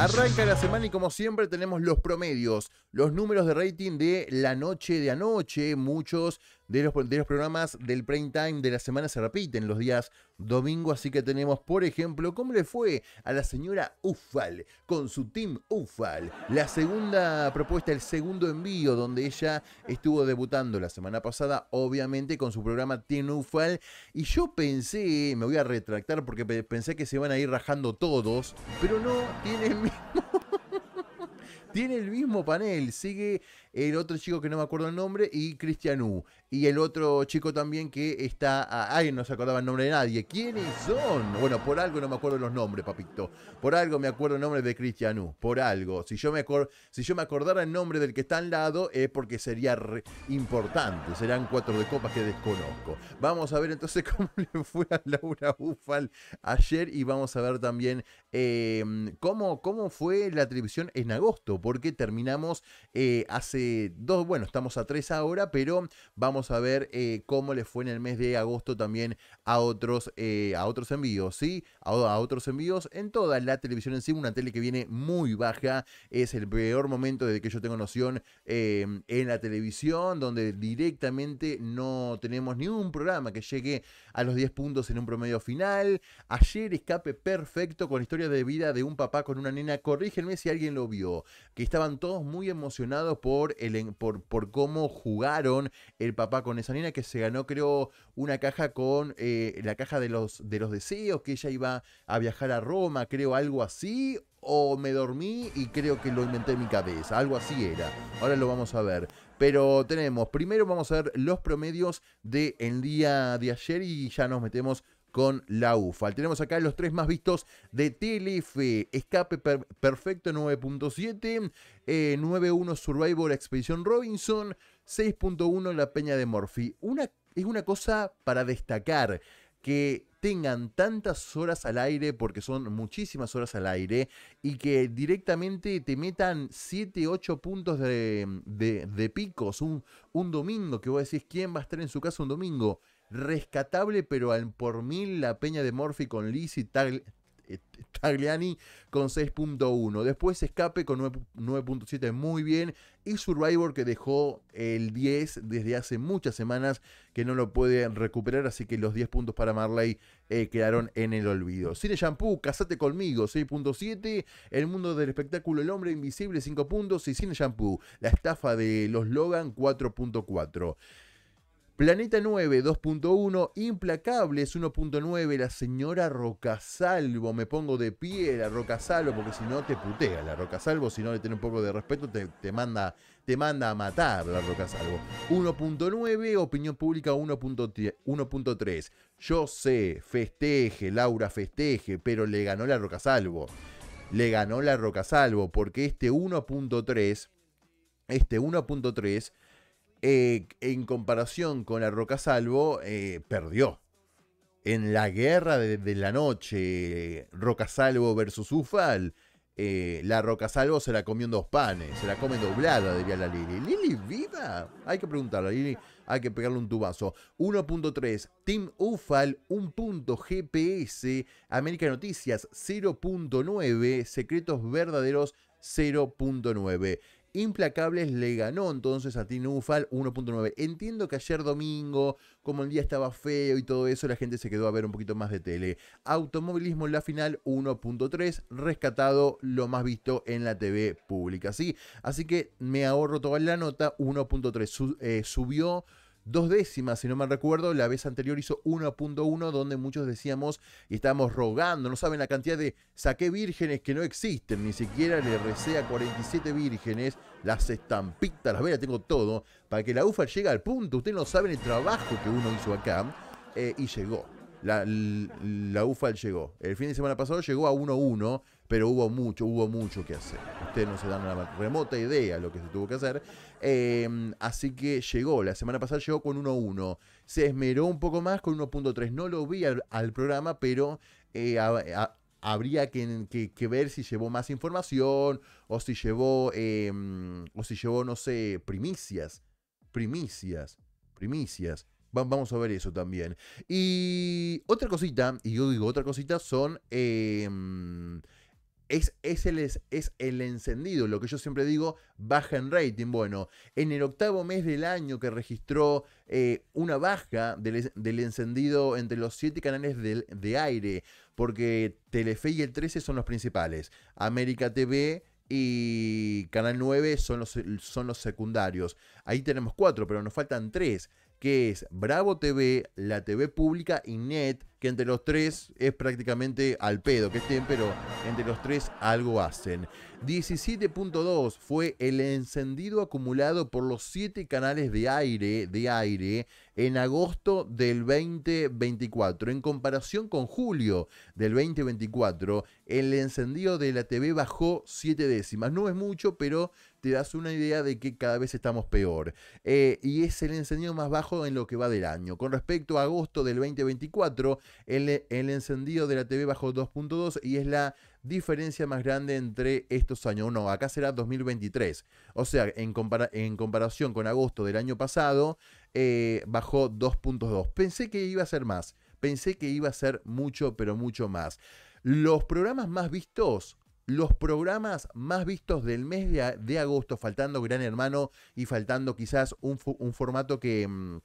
Arranca la semana y como siempre tenemos los promedios, los números de rating de la noche de anoche. Muchos de los, de programas del prime time de la semana se repiten los días domingo, así que tenemos, por ejemplo, cómo le fue a la señora Ufal con su team Ufal. La segunda propuesta, el segundo envío, donde ella estuvo debutando la semana pasada, obviamente con su programa Team Ufal. Y yo pensé, me voy a retractar porque pensé que se van a ir rajando todos, pero no, tiene el mismo... tiene el mismo panel, sigue el otro chico que no me acuerdo el nombre y Cristian U. Y el otro chico también que está... Ay, no se acordaba el nombre de nadie. ¿Quiénes son? Bueno, por algo no me acuerdo los nombres, papito. Por algo me acuerdo el nombre de Cristian U. Por algo. Si yo, me si yo me acordara el nombre del que está al lado es porque sería importante. Serán cuatro de copas que desconozco. Vamos a ver entonces cómo le fue a Laura Ufal ayer y vamos a ver también em, cómo, cómo fue la televisión en agosto. Porque terminamos eh, hace dos, bueno, estamos a tres ahora, pero vamos a ver eh, cómo les fue en el mes de agosto también a otros, eh, a otros envíos, ¿sí? A, otros envíos en toda la televisión en sí, una tele que viene muy baja, es el peor momento desde que yo tengo noción eh, en la televisión, donde directamente no tenemos ni un programa que llegue a los 10 puntos en un promedio final. Ayer escape perfecto con historia de vida de un papá con una nena, corrígenme si alguien lo vio, que estaban todos muy emocionados por por, por, cómo jugaron el papá con esa nena que se ganó, creo, una caja con eh, la caja de los, de los deseos, que ella iba a viajar a Roma, creo, algo así, o me dormí y creo que lo inventé en mi cabeza, algo así era. Ahora lo vamos a ver. Pero tenemos, primero vamos a ver los promedios del día de ayer y ya nos metemos con la UFAL. Tenemos acá los tres más vistos de Telefe. Escape Perfecto 9.7, eh, 9.1 Survivor Expedición Robinson, 6.1 La Peña de Morphy. Una, es una cosa para destacar que tengan tantas horas al aire, porque son muchísimas horas al aire, y que directamente te metan 7, 8 puntos de, de, picos un, un domingo, que vos decís, ¿quién va a estar en su casa un domingo? rescatable, pero al por mil la peña de Morphy con Liz y eh, Tagliani con 6.1. Después Escape con 9.7, muy bien. Y Survivor que dejó el 10 desde hace muchas semanas que no lo puede recuperar. Así que los 10 puntos para Marley eh, quedaron en el olvido. Cine Shampoo, Casate conmigo, 6.7. El mundo del espectáculo, El hombre invisible, 5 puntos. Y Cine Shampoo, la estafa de los Logan, 4.4. Planeta 9 2.1, Implacables 1.9, La Señora Rocasalvo, me pongo de pie la Roca Salvo, porque si no te putea la Roca Salvo. si no le tiene un poco de respeto te, manda, te manda a matar la Roca Salvo. 1.9, Opinión Pública 1.3, yo sé, festeje, Laura festeje, pero le ganó la Roca Salvo. Le ganó la Roca Salvo, porque este 1.3, este 1.3 eh, en comparación con la Roca Salvo, eh, perdió. En la guerra de, la noche, Roca Salvo versus Ufal, eh, la Roca Salvo se la comió en dos panes, se la come doblada, diría la Lili. ¿Lili Vida? Hay que preguntarle Lili, hay que pegarle un tubazo. 1.3, Team Ufal, 1 GPS, América Noticias 0.9, Secretos Verdaderos 0.9. Implacables le ganó entonces a Tinufal 1.9. Entiendo que ayer domingo, como el día estaba feo y todo eso, la gente se quedó a ver un poquito más de tele. Automovilismo en la final 1.3, rescatado lo más visto en la TV pública, Así que me ahorro toda la nota 1.3. Eh, subió dos décimas, si no me recuerdo, la vez anterior hizo 1.1, donde muchos decíamos y estábamos rogando, no saben la cantidad de saqué vírgenes que no existen, ni siquiera le recé a 47 vírgenes, las estampitas, las las tengo todo, para que la UFA llegue al punto. Ustedes no saben el trabajo que uno hizo acá eh, y llegó. La, la UFA llegó. El fin de semana pasado llegó a 1.1 pero hubo mucho, hubo mucho que hacer. Ustedes no se dan una remota idea de lo que se tuvo que hacer. Em, así que llegó, la semana pasada llegó con 1.1 Se esmeró un poco más con 1.3. No lo vi al, programa, pero eh, habría que, ver si llevó más información o si llevó, em, o si llevó, no sé, primicias, primicias, primicias. vamos a ver eso también. Y otra cosita, y yo digo otra cosita, son... Em, es, el, es, el encendido, lo que yo siempre digo, baja en rating. Bueno, en el octavo mes del año que registró eh, una baja del, encendido entre los siete canales de, aire, porque Telefe y el 13 son los principales, América TV y Canal 9 son los, son los secundarios. Ahí tenemos cuatro, pero nos faltan tres que es Bravo TV, la TV pública y Net, que entre los tres es prácticamente al pedo que estén, pero entre los tres algo hacen. 17.2 fue el encendido acumulado por los siete canales de aire, de aire en agosto del 2024. En comparación con julio del 2024, el encendido de la TV bajó 7 décimas. No es mucho, pero te das una idea de que cada vez estamos peor. Eh, y es el encendido más bajo en lo que va del año. Con respecto a agosto del 2024, el, encendido de la TV bajó 2.2 y es la diferencia más grande entre estos años. No, acá será 2023. O sea, en, en comparación con agosto del año pasado, eh, bajó 2.2. Pensé que iba a ser más. Pensé que iba a ser mucho, pero mucho más. Los programas más vistos los programas más vistos del mes de, agosto, faltando Gran Hermano y faltando quizás un, formato mm,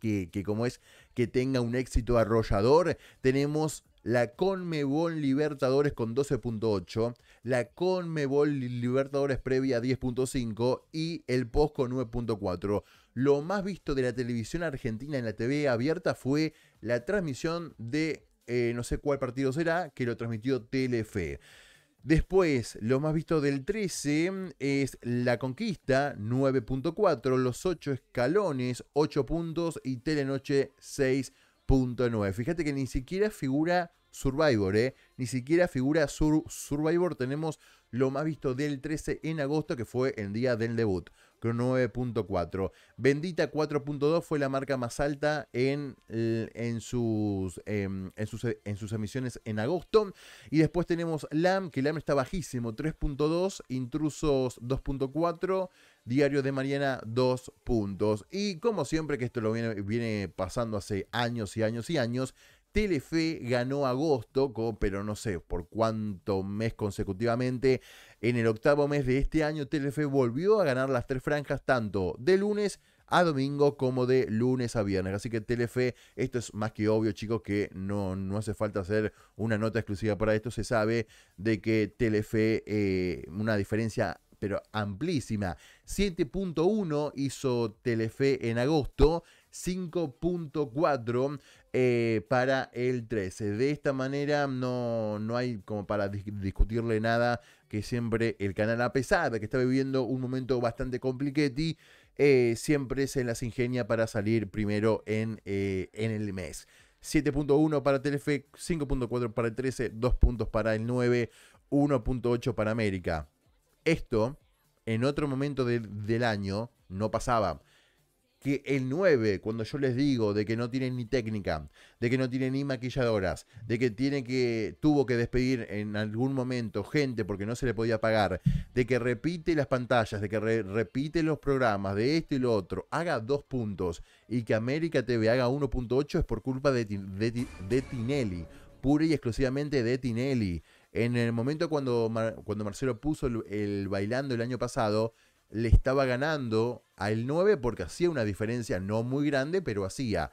que, que, como es, que tenga un éxito arrollador, tenemos la Conmebol Libertadores con 12.8, la Conmebol Libertadores previa 10.5 y el post con 9.4. Lo más visto de la televisión argentina en la TV abierta fue la transmisión de eh, no sé cuál partido será, que lo transmitió Telefe. Después, lo más visto del 13 mm, es La Conquista, 9.4, Los 8 Escalones, 8 puntos y Telenoche, 6.9. Fíjate que ni siquiera figura Survivor, ¿eh? Ni siquiera figura Survivor. Tenemos lo más visto del 13 en agosto, que fue el día del debut, con 9.4. Bendita 4.2 fue la marca más alta en, eh, em, en, sus, en, sus, emisiones en agosto. Y después tenemos LAM, que LAM está bajísimo, 3.2, Intrusos 2.4. Diario de Mariana, 2 puntos. Y como siempre, que esto lo viene, viene pasando hace años y años y años, Telefe ganó agosto, pero no sé por cuánto mes consecutivamente. En el octavo mes de este año, Telefe volvió a ganar las tres franjas, tanto de lunes a domingo como de lunes a viernes. Así que Telefe, esto es más que obvio, chicos, que no, no hace falta hacer una nota exclusiva para esto. Se sabe de que Telefe, eh, una diferencia pero amplísima. 7.1 hizo Telefe en agosto 5.4 eh, para el 13. De esta manera no, hay como para discutirle nada que siempre el canal, a pesar de que está viviendo un momento bastante compliquete. Eh, siempre se las ingenia para salir primero en, eh, el mes. 7.1 para Telefe, 5.4 para el 13, 2 puntos para el 9, 1.8 para América. Esto, en otro momento del año, no pasaba que el 9, cuando yo les digo de que no tienen ni técnica, de que no tienen ni maquilladoras, de que tiene que tuvo que despedir en algún momento gente porque no se le podía pagar, de que repite las pantallas, de que repite los programas, de esto y lo otro, haga dos puntos y que América TV haga 1.8 es por culpa de, de, Tinelli, pura y exclusivamente de Tinelli. En el momento cuando, cuando Marcelo puso el bailando el año pasado, le estaba ganando al 9 porque hacía una diferencia no muy grande, pero hacía.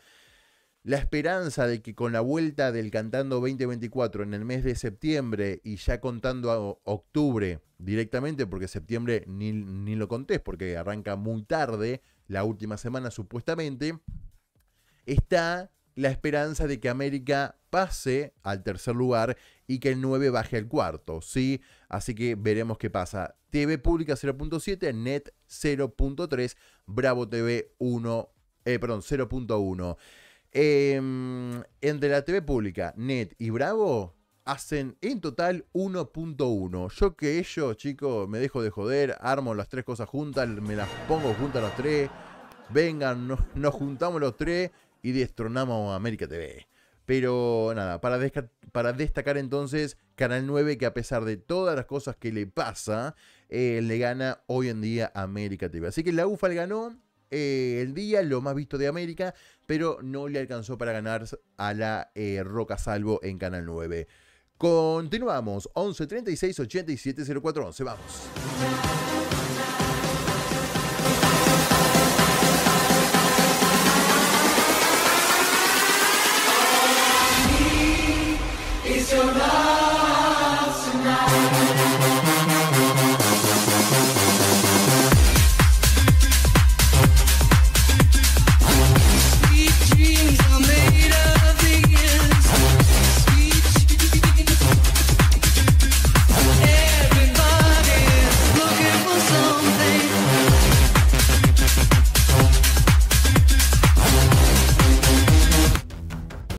La esperanza de que con la vuelta del Cantando 2024 en el mes de septiembre y ya contando a octubre directamente, porque septiembre ni, lo contés, porque arranca muy tarde, la última semana supuestamente, está la esperanza de que América pase al tercer lugar y que el 9 baje al cuarto, ¿sí? Así que veremos qué pasa. TV Pública 0.7, Net 0.3, Bravo TV 1, eh, perdón, 0.1. Em, entre la TV Pública, Net y Bravo, hacen en total 1.1. Yo que ellos, chicos, me dejo de joder, armo las tres cosas juntas, me las pongo juntas las tres. Vengan, nos, juntamos los tres y destronamos América TV. Pero nada, para, para destacar entonces Canal 9 que a pesar de todas las cosas que le pasa, eh, le gana hoy en día América TV. Así que la UFA le ganó eh, el día, lo más visto de América, pero no le alcanzó para ganar a la eh, Roca Salvo en Canal 9. Continuamos, 11 36 87 04 vamos. It's your love tonight.